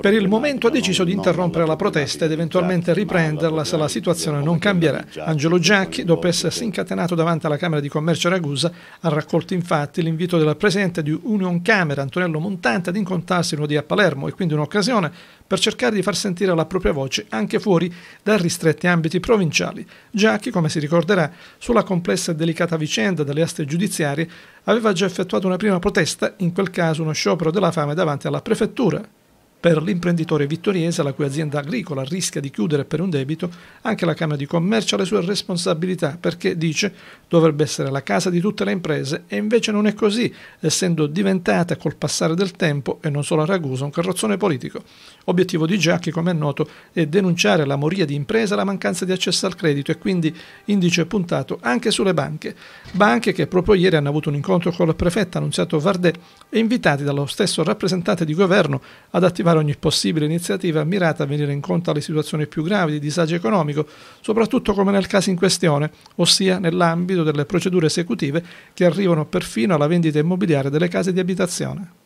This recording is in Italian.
Per il momento ha deciso di interrompere la protesta ed eventualmente riprenderla se la situazione non cambierà. Angelo Giacchi, dopo essersi incatenato davanti alla Camera di Commercio Ragusa, ha raccolto infatti l'invito del presidente di Union Camera, Antonello Montante, ad incontrarsi lunedì a Palermo e quindi un'occasione per cercare di far sentire la propria voce anche fuori dai ristretti ambiti provinciali. Giacchi, come si ricorderà, sulla complessa e delicata vicenda delle aste giudiziarie aveva già effettuato una prima protesta, in quel caso uno sciopero della fame davanti alla prefettura prefeitura. Per l'imprenditore vittoriese, la cui azienda agricola rischia di chiudere per un debito, anche la Camera di Commercio ha le sue responsabilità perché, dice, dovrebbe essere la casa di tutte le imprese e invece non è così, essendo diventata col passare del tempo e non solo a Ragusa un carrozzone politico. Obiettivo di Giacchi, come è noto, è denunciare la moria di impresa, e la mancanza di accesso al credito e quindi indice puntato anche sulle banche. Banche che proprio ieri hanno avuto un incontro con il prefetto annunziato Vardè e invitati dallo stesso rappresentante di governo ad attivare attivare ogni possibile iniziativa mirata a venire incontro alle situazioni più gravi di disagio economico, soprattutto come nel caso in questione, ossia nell'ambito delle procedure esecutive che arrivano perfino alla vendita immobiliare delle case di abitazione.